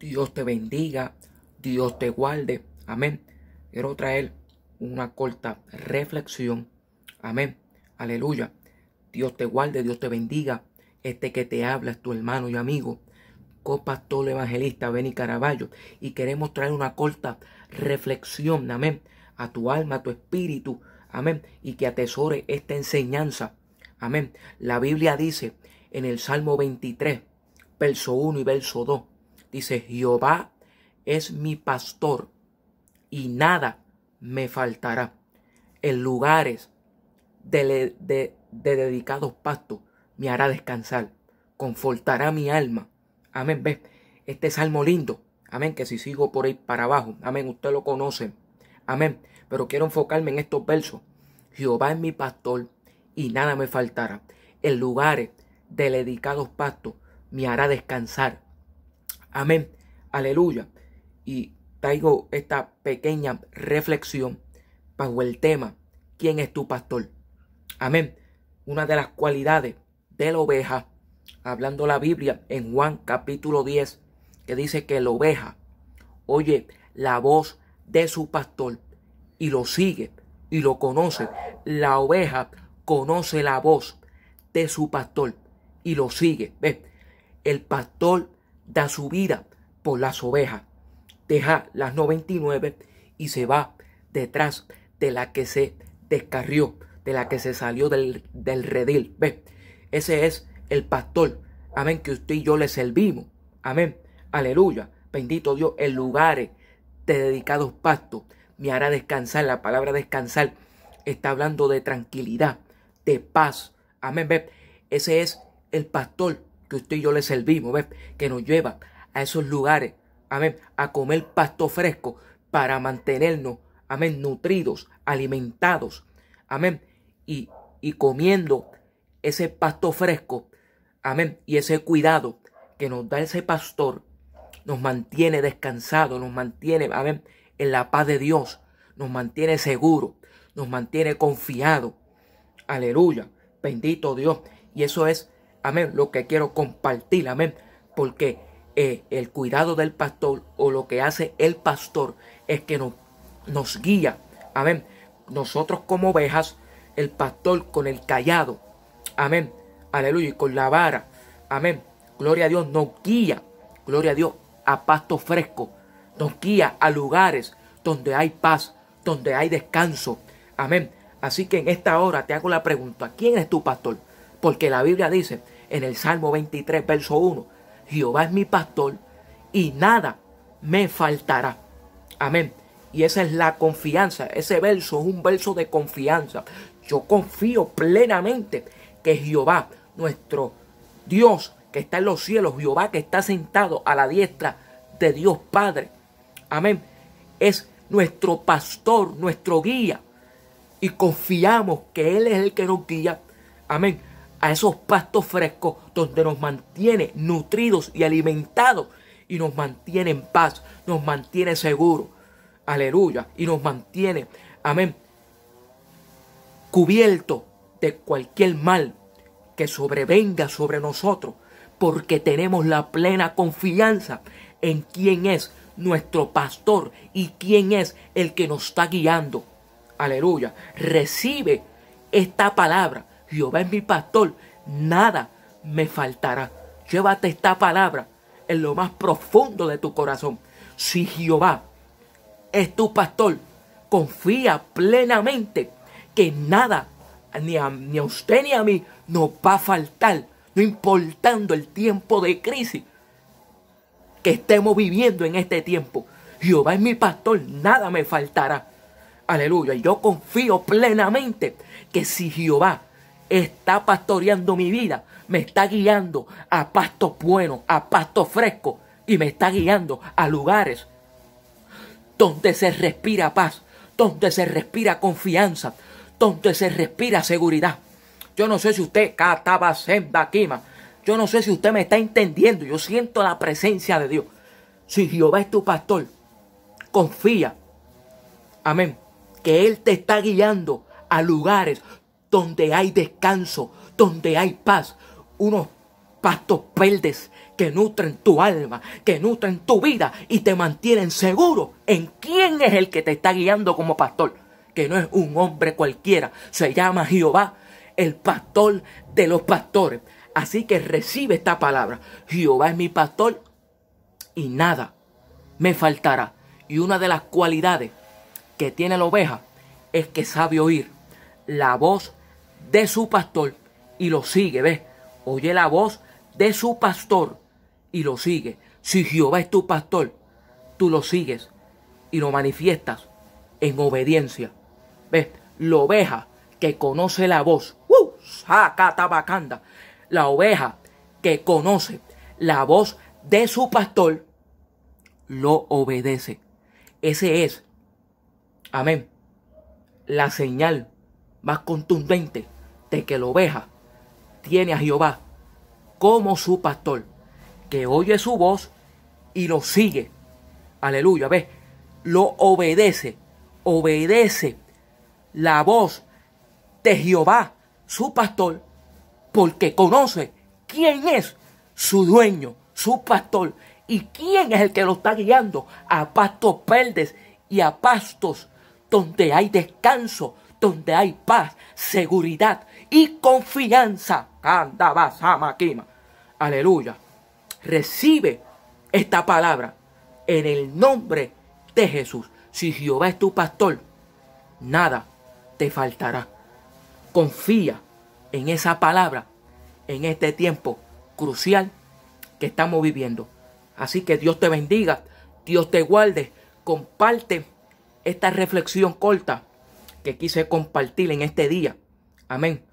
Dios te bendiga, Dios te guarde. Amén. Quiero traer una corta reflexión. Amén. Aleluya. Dios te guarde, Dios te bendiga. Este que te habla es tu hermano y amigo, copastor evangelista Benny Caraballo. Y queremos traer una corta reflexión, amén, a tu alma, a tu espíritu, amén, y que atesore esta enseñanza. Amén. La Biblia dice en el Salmo 23, verso 1 y verso 2, Dice, Jehová es mi pastor y nada me faltará. En lugares de, dedicados pastos me hará descansar, confortará mi alma. Amén, ve, este salmo lindo. Amén, que si sigo por ahí para abajo, amén, usted lo conoce. Amén, pero quiero enfocarme en estos versos. Jehová es mi pastor y nada me faltará. En lugares de dedicados pastos me hará descansar, Amén. Aleluya. Y traigo esta pequeña reflexión bajo el tema, ¿quién es tu pastor? Amén. Una de las cualidades de la oveja, hablando la Biblia en Juan capítulo 10, que dice que la oveja oye la voz de su pastor y lo sigue y lo conoce. La oveja conoce la voz de su pastor y lo sigue. Ve, El pastor da su vida por las ovejas. Deja las 99 y se va detrás de la que se descarrió, de la que se salió del, redil. Ve, ese es el pastor. Amén, que usted y yo le servimos. Amén. Aleluya. Bendito Dios, el lugares de dedicados pastos me hará descansar. La palabra descansar está hablando de tranquilidad, de paz. Amén. Ve, ese es el pastor que usted y yo le servimos, ¿ves? que nos lleva a esos lugares, amén, a comer pasto fresco para mantenernos, amén, nutridos, alimentados, amén, y, y comiendo ese pasto fresco, amén, y ese cuidado que nos da ese pastor, nos mantiene descansado, nos mantiene, amén, en la paz de Dios, nos mantiene seguros, nos mantiene confiados. Aleluya, bendito Dios. Y eso es amén, lo que quiero compartir, amén, porque eh, el cuidado del pastor o lo que hace el pastor es que nos, nos guía, amén. Nosotros como ovejas, el pastor con el callado, amén, aleluya, y con la vara, amén, gloria a Dios, nos guía, gloria a Dios, a pasto fresco, nos guía a lugares donde hay paz, donde hay descanso, amén. Así que en esta hora te hago la pregunta, ¿quién es tu pastor? Porque la Biblia dice en el Salmo 23, verso 1, Jehová es mi pastor y nada me faltará. Amén. Y esa es la confianza. Ese verso es un verso de confianza. Yo confío plenamente que Jehová, nuestro Dios que está en los cielos, Jehová que está sentado a la diestra de Dios Padre. Amén. Es nuestro pastor, nuestro guía. Y confiamos que Él es el que nos guía. Amén a esos pastos frescos donde nos mantiene nutridos y alimentados y nos mantiene en paz, nos mantiene seguros. Aleluya. Y nos mantiene, amén, cubierto de cualquier mal que sobrevenga sobre nosotros, porque tenemos la plena confianza en quién es nuestro pastor y quién es el que nos está guiando. Aleluya. Recibe esta palabra Jehová es mi pastor, nada me faltará. Llévate esta palabra en lo más profundo de tu corazón. Si Jehová es tu pastor, confía plenamente que nada, ni a, ni a usted ni a mí, nos va a faltar, no importando el tiempo de crisis que estemos viviendo en este tiempo. Jehová es mi pastor, nada me faltará. Aleluya. Y yo confío plenamente que si Jehová está pastoreando mi vida, me está guiando a pastos buenos, a pastos fresco y me está guiando a lugares donde se respira paz, donde se respira confianza, donde se respira seguridad. Yo no sé si usted cataba Bakima. Yo no sé si usted me está entendiendo. Yo siento la presencia de Dios. Si Jehová es tu pastor, confía. Amén. Que Él te está guiando a lugares donde hay descanso, donde hay paz, unos pastos verdes que nutren tu alma, que nutren tu vida y te mantienen seguro en quién es el que te está guiando como pastor, que no es un hombre cualquiera, se llama Jehová, el pastor de los pastores. Así que recibe esta palabra. Jehová es mi pastor y nada me faltará. Y una de las cualidades que tiene la oveja es que sabe oír la voz de su pastor y lo sigue, ¿ves? Oye la voz de su pastor y lo sigue. Si Jehová es tu pastor, tú lo sigues y lo manifiestas en obediencia. ¿Ves? La oveja que conoce la voz. ¡Uh! tabacanda! La oveja que conoce la voz de su pastor lo obedece. Ese es, amén, la señal más contundente de que la oveja tiene a Jehová como su pastor, que oye su voz y lo sigue. Aleluya, ¿ves? Lo obedece, obedece la voz de Jehová, su pastor, porque conoce quién es su dueño, su pastor, y quién es el que lo está guiando a pastos verdes y a pastos donde hay descanso, donde hay paz, seguridad y confianza. Aleluya. Recibe esta palabra en el nombre de Jesús. Si Jehová es tu pastor, nada te faltará. Confía en esa palabra en este tiempo crucial que estamos viviendo. Así que Dios te bendiga, Dios te guarde, comparte esta reflexión corta que quise compartir en este día. Amén.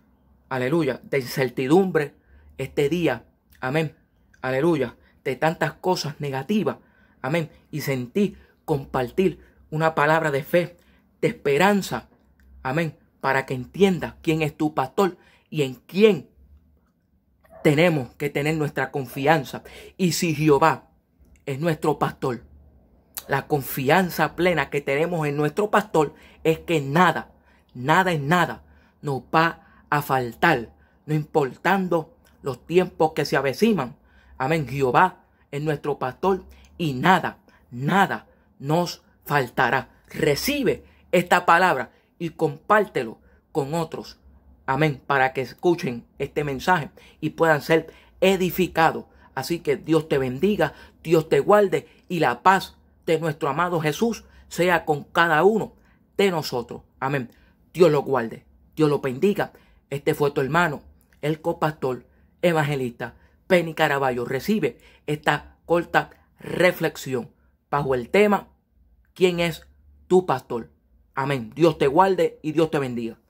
Aleluya. De incertidumbre este día. Amén. Aleluya. De tantas cosas negativas. Amén. Y sentí compartir una palabra de fe, de esperanza. Amén. Para que entiendas quién es tu pastor y en quién tenemos que tener nuestra confianza. Y si Jehová es nuestro pastor, la confianza plena que tenemos en nuestro pastor es que nada, nada es nada, nos va a faltar, no importando los tiempos que se avecinan. Amén, Jehová es nuestro pastor y nada, nada nos faltará. Recibe esta palabra y compártelo con otros. Amén, para que escuchen este mensaje y puedan ser edificados. Así que Dios te bendiga, Dios te guarde y la paz de nuestro amado Jesús sea con cada uno de nosotros. Amén. Dios lo guarde, Dios lo bendiga. Este fue tu hermano, el copastor, evangelista, Penny Caraballo. Recibe esta corta reflexión bajo el tema, ¿quién es tu pastor? Amén. Dios te guarde y Dios te bendiga.